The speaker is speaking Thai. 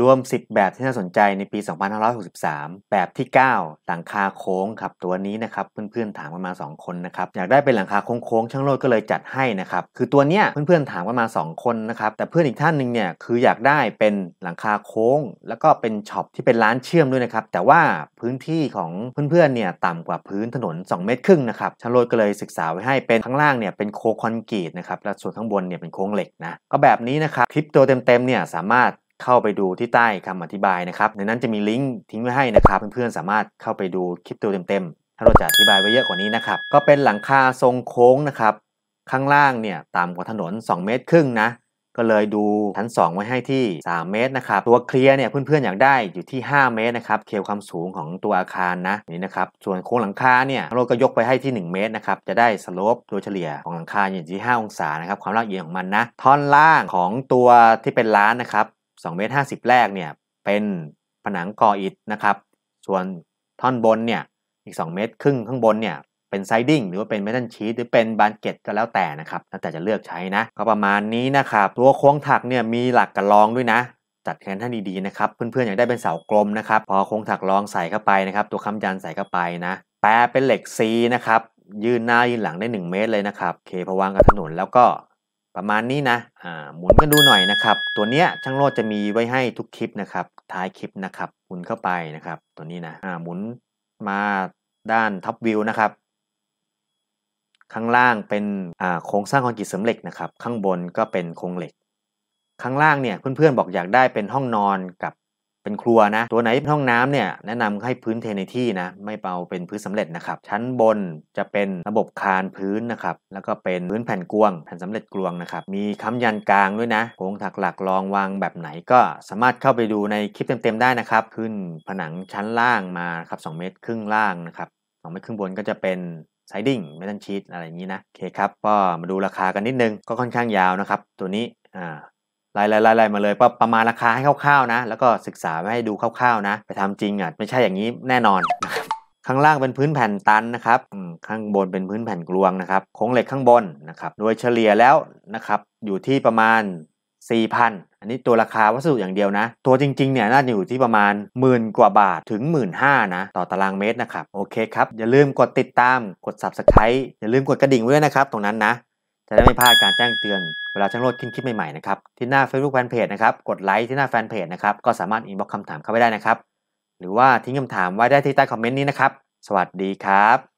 รวม 10 แบบที่น่าสนใจในปี 2563 แบบที่ 9 หลังคาโค้งครับตัวนี้นะครับเพื่อนๆถามกันมา 2 คนนะครับอยากได้เป็นหลังคาโค้งๆช่างโลดก็เลยจัดให้นะครับคือตัวเนี้ยเพื่อนๆถามกันมา 2 คนนะครับแต่เพื่อนอีกท่านหนึ่งเนี่ยคืออยากได้เป็นหลังคาโค้ง แล้วก็เป็นช็อปที่เป็นร้านเชื่อมด้วยนะครับแต่ว่าพื้นที่ของเพื่อนๆเนี่ยต่ำกว่าพื้นถนน 2 เมตรครึ่งนะครับช่างโลดก็เลยศึกษาไว้ให้เป็นข้างล่างเนี่ยเป็นโคคอนกรีตนะครับและส่วนข้างบนเนี่ยเป็นโค้งเหล็กนะก็แบบนี้นะครับคลิปตัวเต็มๆเนี่ยสามารถเข้าไปดูที่ใต้คำอธิบายนะครับในนั้นจะมีลิงก์ทิ้งไว้ให้นะครับเพื่อนๆสามารถเข้าไปดูคลิปตัวเต็มๆถ้าเราจะอธิบายไว้เยอะกว่านี้นะครับก็เป็นหลังคาทรงโค้งนะครับข้างล่างเนี่ยต่ำกว่าถนน2เมตร ครึ่งนะ ก็เลยดูชั้น2 ไว้ให้ที่ 3 เมตรนะครับ ตัวเคลียร์เนี่ยเพื่อนๆอยากได้อยู่ที่ 5 เมตรนะครับเคลความสูงของตัวอาคารนะนี่นะครับส่วนโค้งหลังคาเนี่ยเราก็ยกไปให้ที่ 1 เมตรนะครับจะได้สโลปโดยเฉลี่ยของหลังคาอยู่ที่5องศานะครับความลาดเอียงของมันนะท่อนล่างของตัวที่เป็นร้านนะครับ2เมตร50 แรกเนี่ยเป็นผนังก่ออิฐนะครับส่วนท่อนบนเนี่ยอีก 2 เมตร ครึ่งข้างบนเนี่ยเป็นไซดิ้งหรือว่าเป็นเมทัลชีตหรือเป็นบานเกตก็แล้วแต่นะครับแล้วแต่จะเลือกใช้นะ ก็ประมาณนี้นะครับตัวโค้งถักเนี่ยมีหลักกระรองด้วยนะ จัดแขนท่านดีๆนะครับ เพื่อนๆ อยากได้เป็นเสากลมนะครับ พอโค้งถักรองใส่เข้าไปนะครับตัวค้ำยันใส่เข้าไปนะ แปะเป็นเหล็กซีนะครับยืนหน้ายืนหลังได้ 1 เมตรเลยนะครับเคพวางกับถนนแล้วก็ประมาณนี้นะอ่าหมุนกันดูหน่อยนะครับ ตัวเนี้ยช่างโลดจะมีไว้ให้ทุกคลิปนะครับ ท้ายคลิปนะครับ หมุนเข้าไปนะครับ ตัวนี้นะอ่าหมุนมาด้านท็อปวิวนะครับ ข้างล่างเป็นอ่าโครงสร้างคอนกรีตเสริมเหล็กนะครับ ข้างบนก็เป็นโครงเหล็ก ข้างล่างเนี่ยเพื่อนๆบอกอยากได้เป็นห้องนอนกับเป็นครัวนะ ตัวไหนห้องน้ำเนี่ย แนะนำให้พื้นเทในที่นะ ไม่เปาเป็นพื้นสำเร็จนะครับ ชั้นบนจะเป็นระบบคานพื้นนะครับ แล้วก็เป็นพื้นแผ่นกวง แผ่นสำเร็จกลวงนะครับ มีค้ายันกลางด้วยนะ โครงถักหลักรองวางแบบไหนก็สามารถเข้าไปดูในคลิปเต็ม ๆ ได้นะครับ ขึ้นผนังชั้นล่างมาครับ 2 เมตรครึ่งล่างนะครับสเมตรครึ่งบนก็จะเป็นไซดิ้งไม้องชีตอะไรอย่างนี้นะโอเคครับ ก็มาดูราคากันนิดนึง ก็ค่อนข้างยาวนะครับตัวนี้ อ่ารายๆายมาเลยประมาณราคาให้คร่าวๆนะ แล้วก็ศึกษาไให้ดูคร่าวๆนะ ไปทำจริงอ่ะไม่ใช่อย่างนี้แน่นอนข้างล่างเป็นพื้นแผ่นตันนะครับข้างบนเป็นพื้นแผ่นกลวงนะครับโค้งเหล็กข้างบนนะครับโดยเฉลี่ยแล้วนะครับ อยู่ที่ประมาณ 4,000อันนี้ตัวราคาวัสดุอย่างเดียวนะ ตัวจริง ๆเนี่ยน่าจะอยู่ที่ประมาณหมื่นกว่าบาทถึง 1 5ื่นนะต่อตารางเมตรนะครับโอเคครับอย่าลืมกดติดตามกด Subscribe อย่าลืมกดกระดิ่งไว้ด้วยนะครับตรงนั้นนะจะได้ไม่พลาดการแจ้งเตือนเวลาช่างโลดขึ้นคลิปใหม่ ๆ นะครับ ที่หน้า Facebook Fanpage นะครับ กดไลค์ที่หน้าแฟนเพจนะครับ ก็สามารถอินบ็อกซ์คำถามเข้าไปได้นะครับ หรือว่าทิ้งคำถามไว้ได้ที่ใต้คอมเมนต์นี้นะครับ สวัสดีครับ